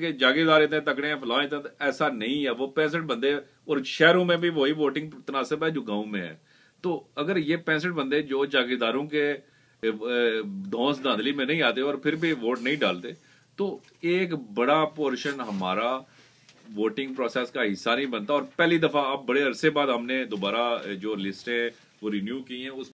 के जागीरदार इतने तकड़े हैं फलां इतना ऐसा नहीं है वो पैंसठ बंदे और शहरों में भी वही वोटिंग तनासब है जो गाँव में है तो अगर ये पैंसठ बंदे जो जागीरदारों के धौस धांधली में नहीं आते और फिर भी वोट नहीं डालते तो एक बड़ा पोर्शन हमारा वोटिंग प्रोसेस का हिस्सा नहीं बनता और पहली दफा अब बड़े अरसे बाद हमने दोबारा जो लिस्टें वो रिन्यू की हैं उस